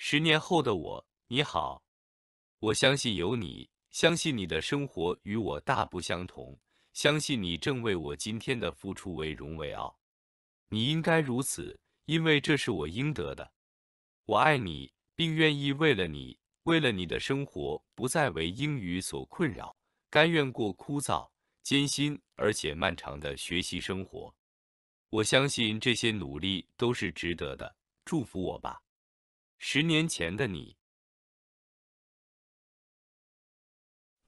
十年后的我，你好！我相信有你，相信你的生活与我大不相同，相信你正为我今天的付出为荣为傲。你应该如此，因为这是我应得的。我爱你，并愿意为了你，为了你的生活不再为英语所困扰，甘愿过枯燥、艰辛而且漫长的学习生活。我相信这些努力都是值得的。祝福我吧。十年前的你。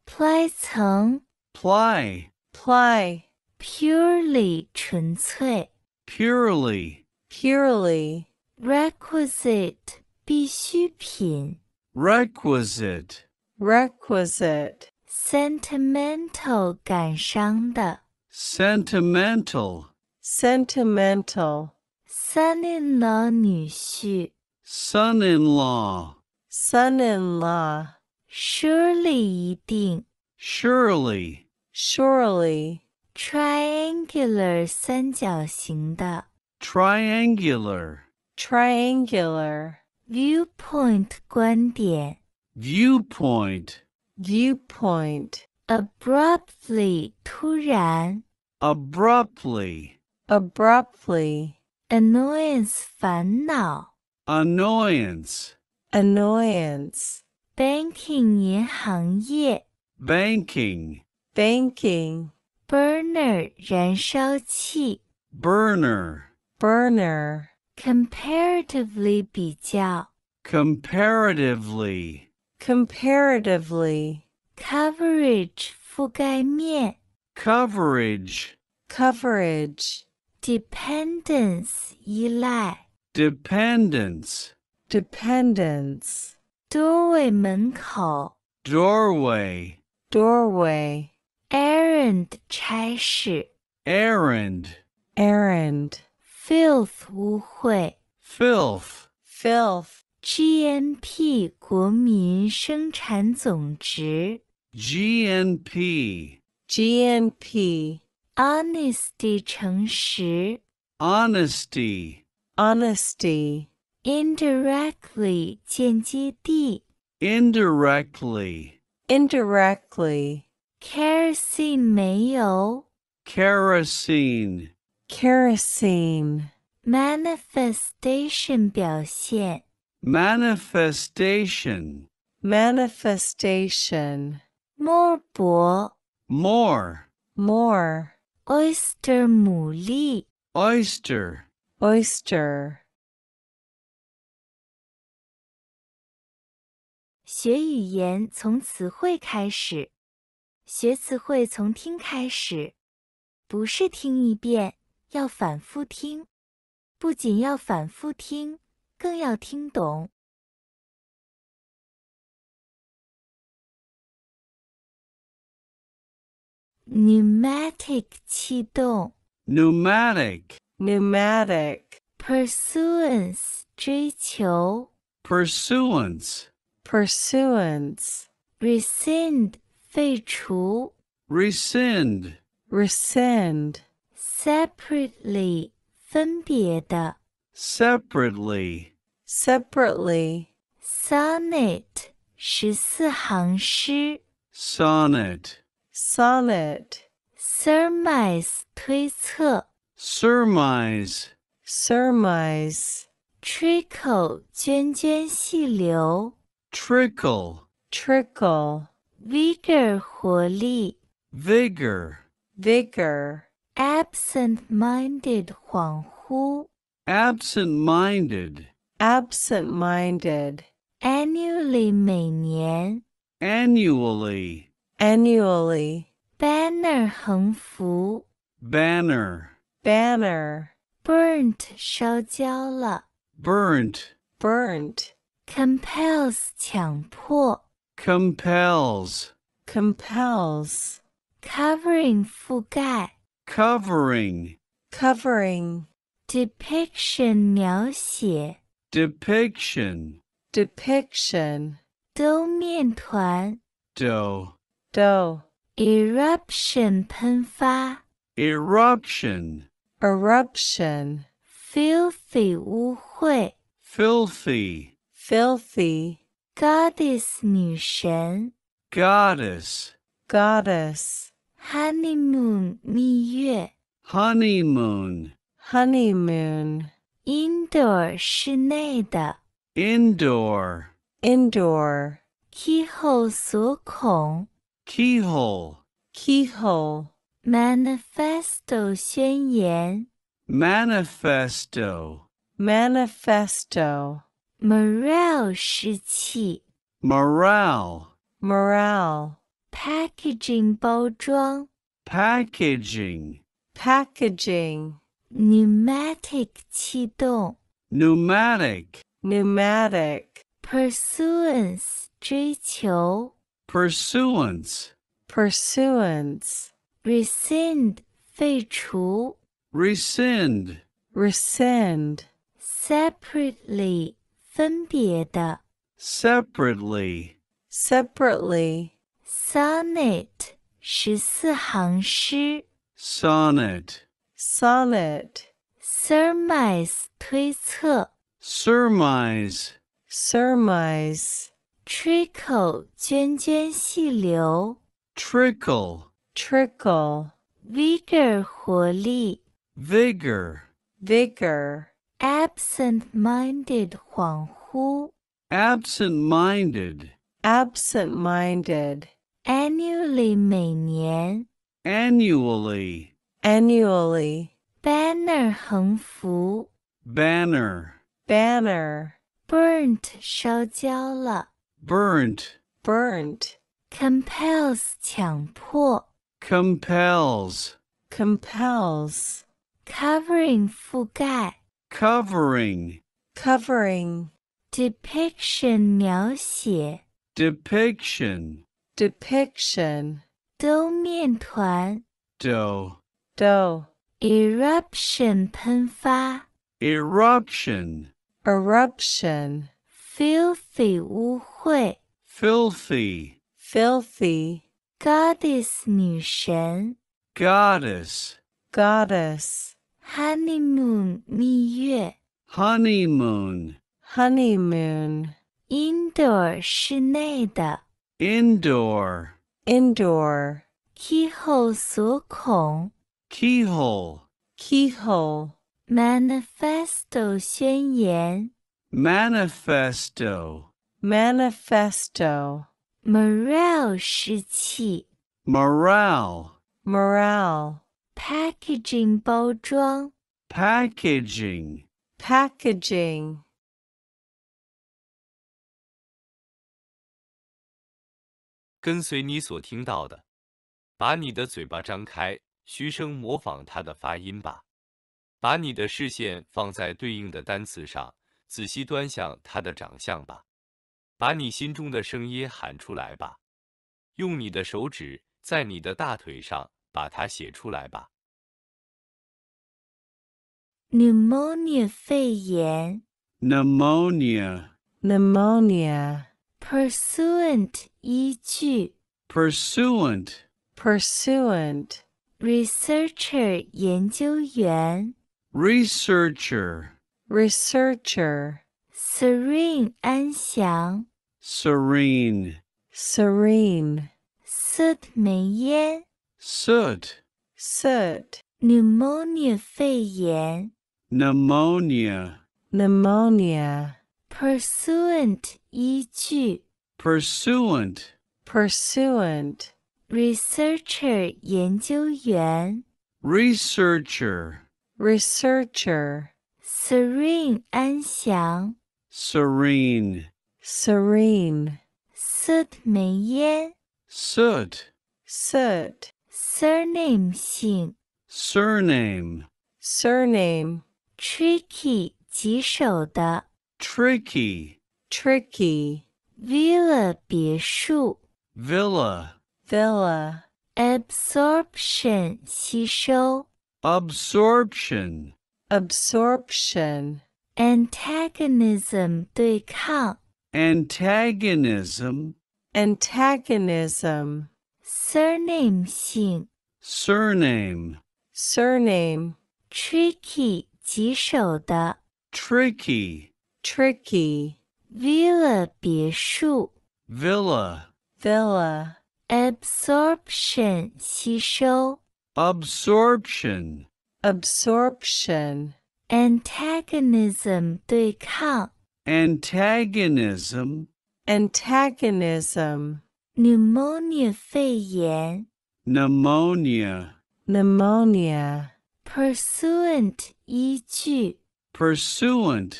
ply 层 ply ply purely 纯粹 purely purely requisite 必需品 requisite requisite sentimental 感伤的 sentimental sentimental 三年老女婿 Son-in-law. Son-in-law. Surely 一定。Surely. Surely. Triangular 三角形的。Triangular. Triangular. Viewpoint Viewpoint. Viewpoint. Abruptly 突然。Abruptly. Abruptly. Annoyance 烦恼。annoyance annoyance banking banking banking burner burner burner comparatively comparatively comparatively coverage coverage coverage dependence 依赖 Dependence. Dependence. Doorway 门口。Doorway. Doorway. Errand 差事。Errand. Errand. Filth 污秽。Filth. Filth. GNP 国民生产总值。GNP. GNP. Honesty Honesty honesty indirectly 间接地 indirectly indirectly kerosene 没有 kerosene kerosene manifestation 表现 manifestation manifestation more 薄 more more oyster 牡蛎 oyster Oyster。学语言从词汇开始，学词汇从听开始，不是听一遍，要反复听，不仅要反复听，更要听懂。Pneumatic 气动。Pneumatic。pneumatic, pursuance, 追求 pursuance, pursuance, rescind, 废除 rescind, rescind, separately, 分别的 separately, separately, sonnet, 十四行诗 sonnet, sonnet, surmise, 推测 surmise, surmise. 吃口涓涓细流 trickle, trickle. vigor 活力 vigor, vigor. absent-minded 恍惚 absent-minded, absent-minded. annually 每年 annually, annually. banner 横幅 banner, banner burnt 烧焦了 burnt burnt compels 强迫 compels compels covering 覆盖 covering covering depiction 描写 depiction depiction 兜面团 dough dough eruption 喷发 eruption eruption, filthy filthy, filthy, goddess 女神 goddess, goddess, honeymoon 蜜月 honeymoon, honeymoon, indoor 室内的 indoor, indoor, keyhole keyhole, keyhole Manifesto 宣言 Manifesto Manifesto Morale 士气 Morale Morale Packaging Packaging Packaging Pneumatic Pneumatic Pneumatic Pursuance Pursuance rescind 废除 rescind rescind separately 分别的 separately separately sonnet 十四行诗 sonnet sonnet surmise 推测 surmise surmise trickle 涓涓细流 trickle trickle, vigor vigor, vigor, absent-minded 恍惚, absent-minded, absent-minded, annually 每年, annually, annually, banner Fu. banner, banner, burnt La. burnt, burnt, compels 强迫。compels, compels, covering 覆盖 covering, covering, depiction 描写 depiction, depiction, 兜面团 dough, dough, eruption 喷发 eruption, eruption, filthy 污秽 filthy, filthy goddess 女神 goddess goddess honeymoon 蜜月 honeymoon honeymoon indoor 室内的 indoor indoor keyhole 锁孔 keyhole keyhole manifesto 宣言 manifesto manifesto Morale 士气。Morale，morale。Packaging 包装。Packaging，packaging。跟随你所听到的，把你的嘴巴张开，嘘声模仿它的发音吧。把你的视线放在对应的单词上，仔细端详它的长相吧。把你心中的声音喊出来吧，用你的手指在你的大腿上把它写出来吧。pneumonia 肺炎 pneumonia pneumonia pursuant 依据 pursuant pursuant researcher 研究员 researcher researcher serene 安详 serene, serene. 塞美耶 soot, soot. pneumonia 肺炎 pneumonia, pneumonia. pursuant 依据 pursuant, pursuant. researcher yin 研究员 researcher, researcher. serene 安详 serene, serene. Sutmeye. Soot. Soot. Surname 姓. Surname. Surname. Tricky 棘手的. Tricky. Tricky. Villa 别墅. Villa. Villa. Absorption 吸收. Absorption. Absorption. Antagonism 对抗 antagonism, antagonism, surname 姓 surname, surname, tricky 棘手的 tricky, tricky, villa 别墅 villa, villa, absorption 吸收 absorption, absorption, antagonism 对抗 antagonism antagonism pneumonia 肺炎 pneumonia pneumonia pursuant 依据 pursuant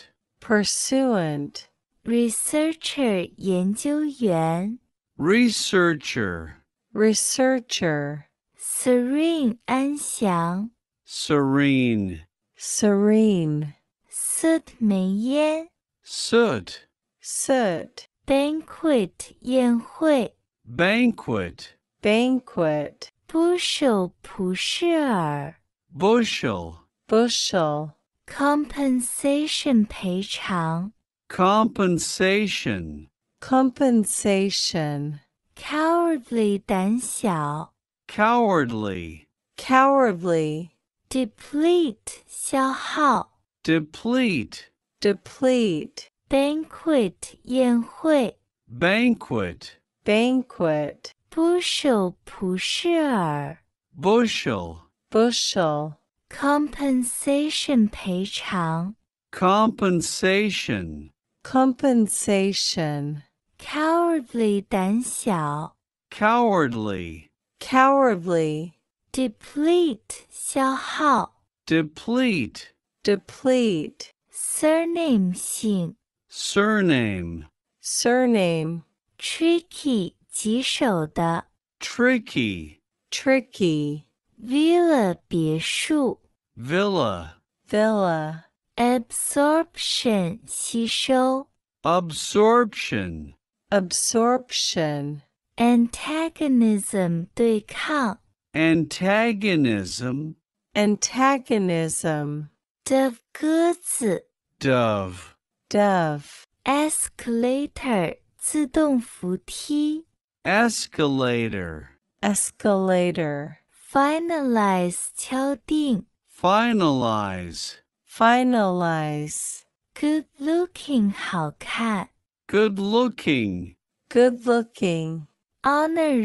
pursuant researcher 研究员 researcher researcher serene 安详 serene serene 色美烟 Sud. Sud. Banquet. 宴会. Banquet. Banquet. Bushel. 普世饵. Bushel. Bushel. Compensation. 赔偿. Compensation. Compensation. Cowardly. 胆小. Cowardly. Cowardly. Deplete. 消耗. Deplete deplete banquet 宴会 banquet banquet bushel 普世饵 bushel bushel compensation 赔偿 compensation compensation cowardly 胆小 cowardly cowardly deplete 消耗 deplete deplete surname 姓 surname surname tricky 棘手的 tricky tricky villa 别墅 villa villa absorption 吸收 absorption absorption antagonism 对抗 antagonism antagonism 的鸽子 Dove. Dove. Escalator. 自动扶梯。Escalator. Escalator. Escalator. Finalize. 敲定。Finalize. Finalize. Finalize. Good looking. Good looking. Good looking. Honor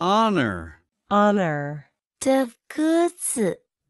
Honor. Honor. Dove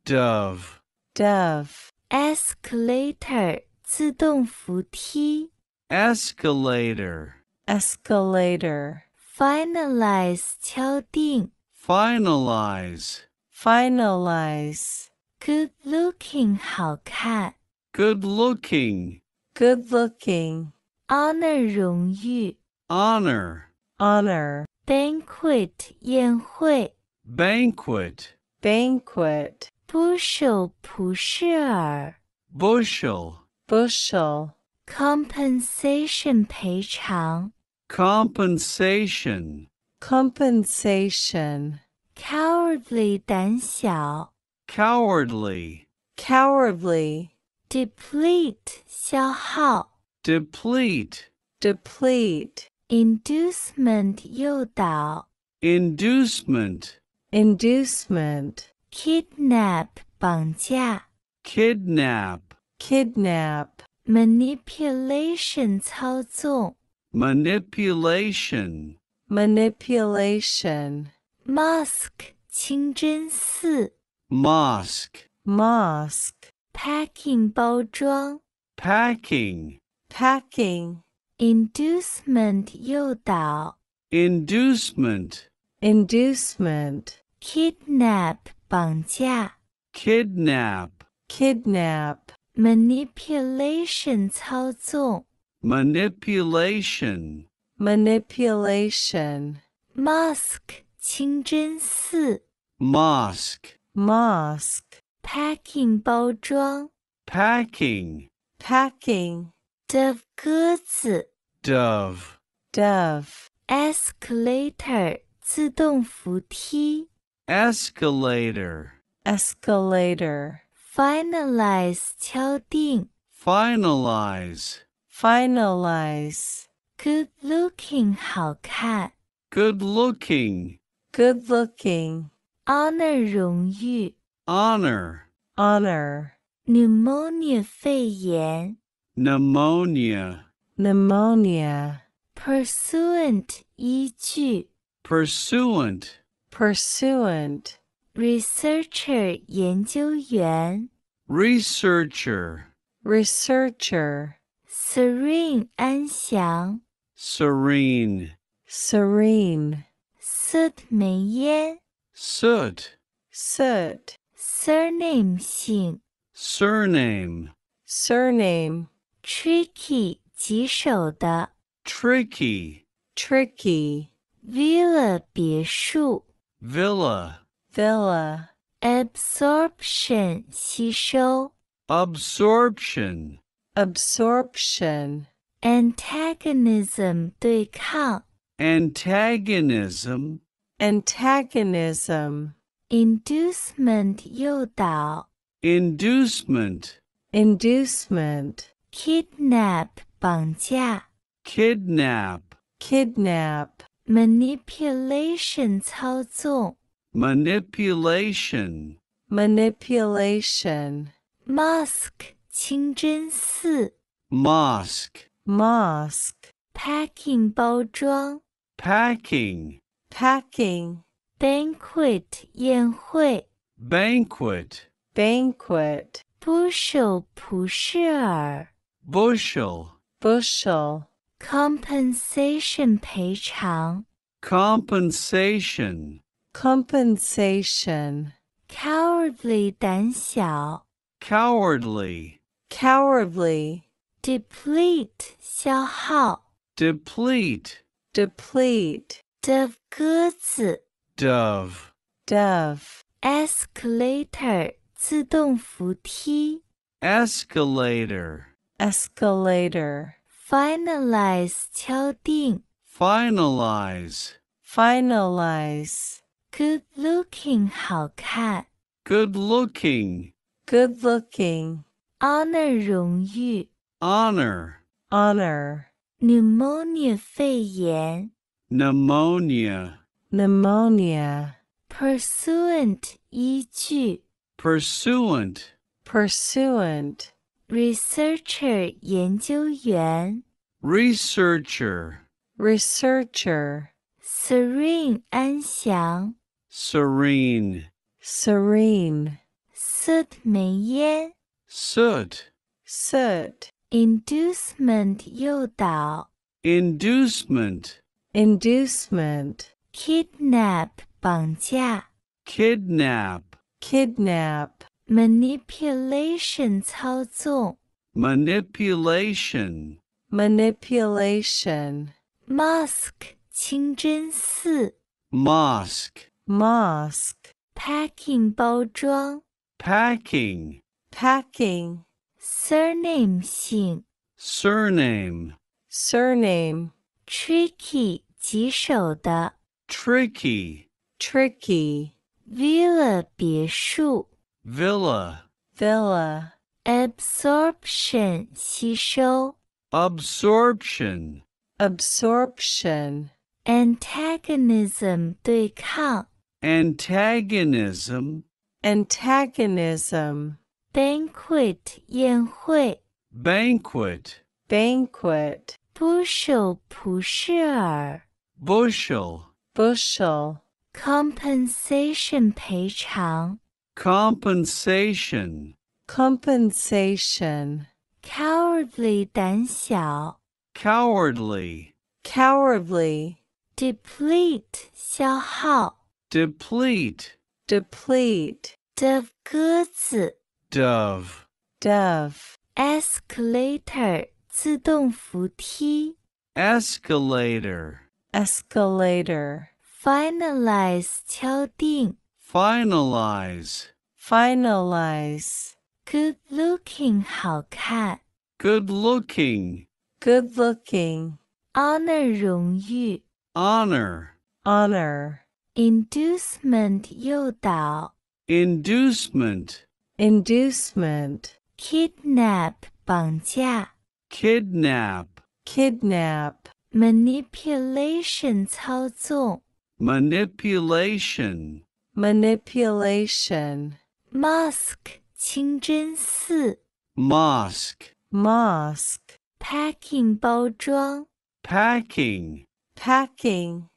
Dove. Dove escalator 自动扶梯 escalator escalator finalize 敲定 finalize finalize good looking 好看 good looking good looking honor 荣誉 honor honor banquet 宴会 banquet banquet bushel 普式耳 bushel bushel compensation 赔偿 compensation compensation cowardly 胆小 cowardly cowardly deplete 消耗 deplete deplete inducement 诱导 inducement inducement kidnap 绑架 kidnap kidnap manipulation 操纵 manipulation manipulation mosque 清真寺 mosque mosque packing 包装 packing packing inducement 诱导 inducement inducement kidnap 绑架 kidnap, kidnap, manipulation 操纵 manipulation, manipulation, mosque 清真寺 mosque, mosque, packing 包装 packing, packing, dove 鸽子 dove, dove, escalator 自动扶梯 escalator, escalator. finalize 敲定 finalize, finalize. good looking 好看 good looking, good looking. honor 荣誉 honor, honor. pneumonia 肺炎 pneumonia, pneumonia. pursuant 依据 pursuant, pursuant researcher 研究员 researcher researcher serene 安详 serene serene soot 煤烟 soot soot surname 姓 surname surname tricky 棘手的 tricky tricky villa 别墅 Villa. Villa. Absorption. 吸收. Absorption. Absorption. Antagonism. 对抗. Antagonism. Antagonism. Inducement. 诱导. Inducement. Inducement. Kidnap. 绑架. Kidnap. Kidnap manipulation 操纵 manipulation manipulation mosque 清真寺 mosque mosque packing 包装 packing packing banquet 宴会 banquet banquet bushel 普世饵 bushel bushel compensation 赔偿 compensation compensation cowardly 胆小 cowardly cowardly deplete 消耗 deplete deplete dove 鸽子 dove dove escalator 自动扶梯 escalator escalator finalize 敲定 finalize finalize good looking 好看 good looking good looking honor 荣誉 honor honor pneumonia 肺炎 pneumonia pneumonia pursuant 依据 pursuant pursuant researcher 研究员 researcher researcher serene 安详 serene serene soot 煤烟 soot soot inducement 诱导 inducement inducement kidnap 绑架 kidnap kidnap manipulation 操纵 manipulation manipulation mosque 清真寺 mosque mosque packing 包装 packing packing surname 姓 surname surname tricky 棘手的 tricky tricky villa 别墅 Villa. Villa. Absorption. 吸收. Absorption. Absorption. Antagonism. 对抗. Antagonism. Antagonism. Banquet. 宴会. Banquet. Banquet. Bushel. 普世饵. Bushel. Bushel. Compensation. 赔偿 compensation compensation cowardly 胆小 cowardly cowardly deplete 消耗 deplete deplete dove 鸽子 dove dove escalator 自动扶梯 escalator escalator finalize 敲定 finalize finalize good looking 好看 good looking good looking honor 荣誉 honor honor inducement 诱导 inducement inducement kidnap 绑架 kidnap kidnap manipulation 操纵 manipulation manipulation mosque 清真寺 mosque mosque packing 包装 packing packing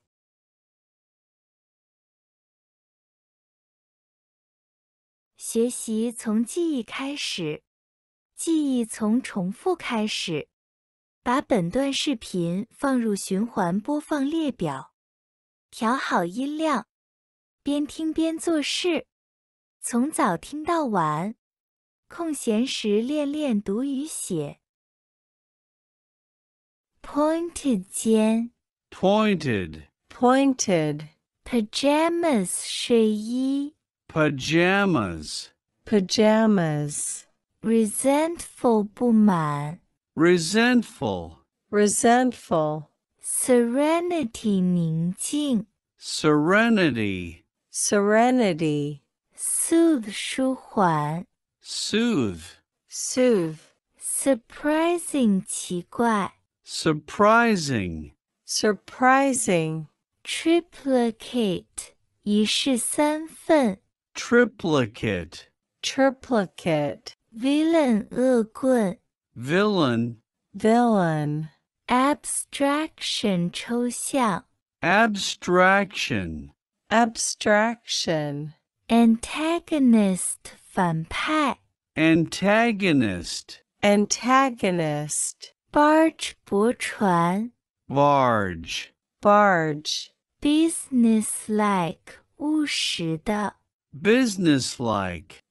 边听边做事，从早听到晚。空闲时练练读与写。Pointed 肩 Pointed。Pointed。Pajamas 睡衣。Pajamas。Pajamas。Resentful 不满。Resentful。Resentful。Serenity 宁静。Serenity。serenity, soothe 舒缓 soothe, soothe, surprising 奇怪 surprising, surprising, triplicate 一式三份 triplicate, triplicate, villain 恶棍 villain, villain, abstraction 抽象 abstraction, abstraction, antagonist 反派 antagonist, antagonist, barge 驳船 barge, barge, businesslike 务实的 business like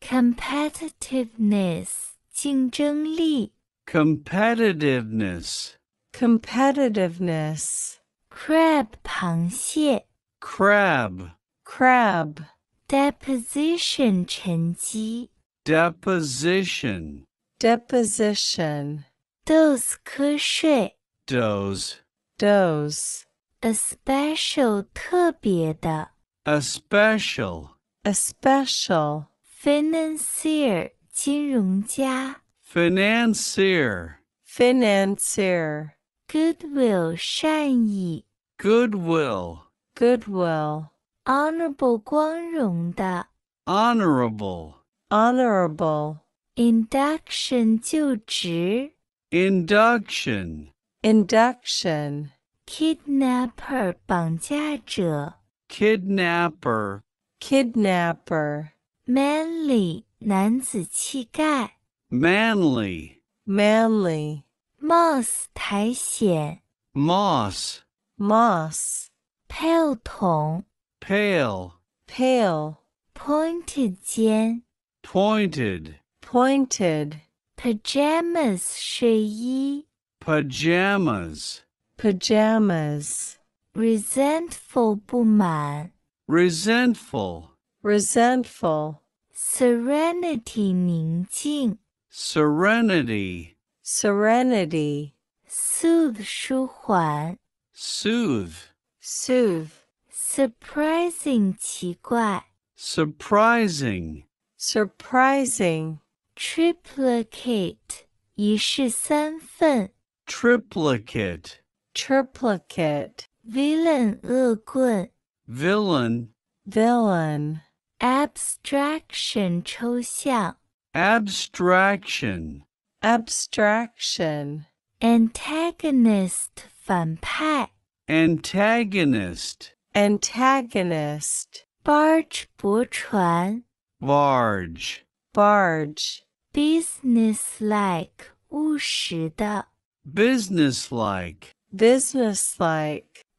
competitiveness 竞争力 competitiveness, competitiveness crab 螃蟹 crab crab deposition 沉积 deposition deposition dose 瞌睡 doze doze a special 特别的 a special a special financier 金融家 financier financier goodwill 善意 goodwill goodwill honorable 光荣的 honorable honorable induction 就职 induction induction kidnapper 绑架者 kidnapper kidnapper manly 男子气概 manly manly moss 苔藓 moss moss 炮筒 pail pail pointed 尖 pointed pointed pajamas 睡衣 pajamas pajamas resentful 不满 resentful resentful serenity 宁静 serenity serenity, soothe 舒缓, soothe, soothe, surprising 奇怪, surprising, surprising, triplicate 一式三份, triplicate, triplicate, villain 恶棍, villain, villain, abstraction 抽象, abstraction abstraction, antagonist 反派 antagonist, antagonist, barge 驳船 barge, barge, businesslike 务实的 business like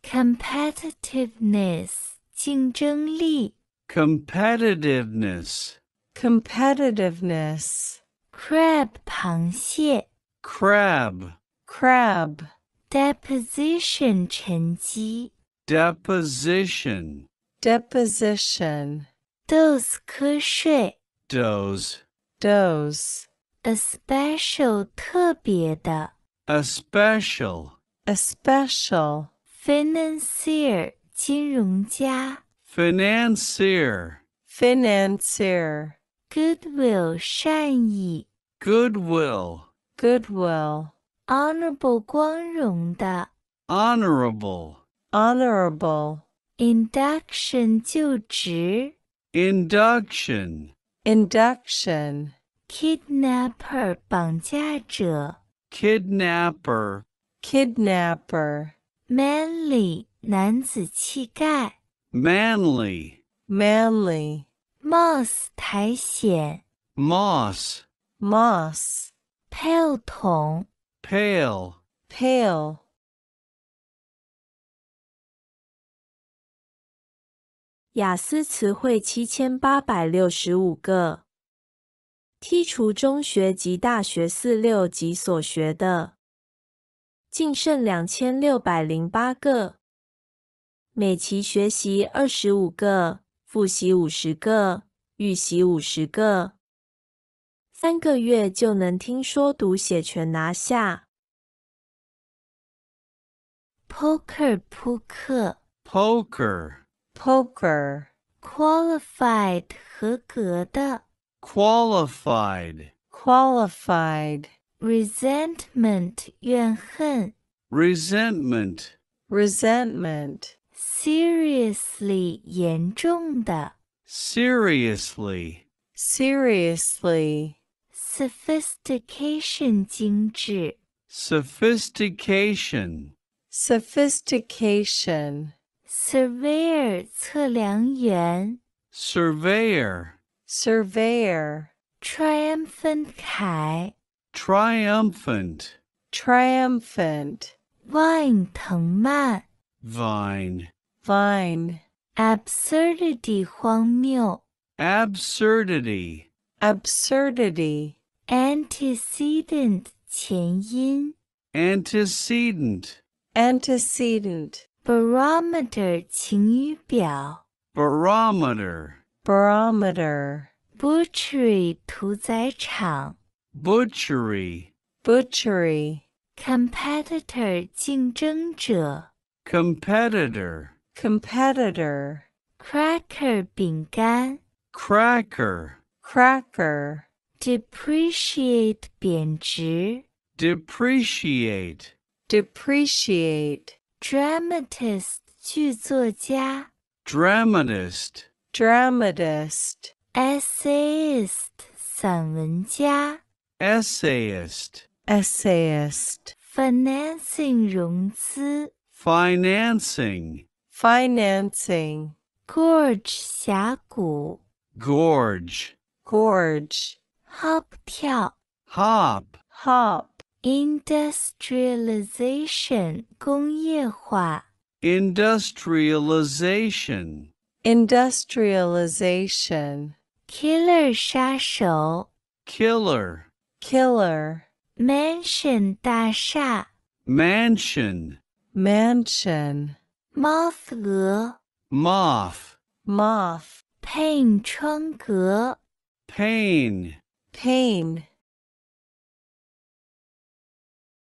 competitiveness 竞争力 competitiveness, competitiveness crab 螃蟹 crab crab deposition 沉积 deposition deposition dose 瞌睡 dose dose a special 特别的 a special a special financier 金融家 financier financier goodwill 善意 goodwill, goodwill, honorable 光荣的 honorable, honorable, induction 就职 induction, induction, kidnapper 绑架者 kidnapper, kidnapper, manly 男子气概 manly, manly, moss 苔藓 moss, m o s s pale t o n pale pale。雅思词汇七千八百六十五个，剔除中学及大学四六级所学的，净剩两千六百零八个。每期学习二十五个，复习五十个，预习五十个。三个月就能听说读写全拿下。Poker 扑克，Poker Poker qualified 合格的，Qualified Qualified resentment 怨恨，Resentment Resentment seriously seriously, Seriously sophistication 精致 sophistication sophistication surveyor 测量员 surveyor surveyor triumphant 凯 triumphant triumphant vine 藤蔓 vine vine absurdity 荒谬 absurdity absurdity antecedent 前因 antecedent antecedent barometer 晴雨表 barometer barometer butchery 屠宰场 butchery butchery competitor 竞争者 competitor competitor cracker 饼干 cracker cracker depreciate 贬值 depreciate depreciate dramatist 剧作家 dramatist dramatist essayist 散文家 essayist essayist financing 融资 financing financing gorge 峡谷 gorge gorge hop 跳，hop hop industrialization 工业化，industrialization industrialization killer 杀手，killer killer mansion 大厦，mansion mansion 猫蛾，moth moth pane 窗格，pane pain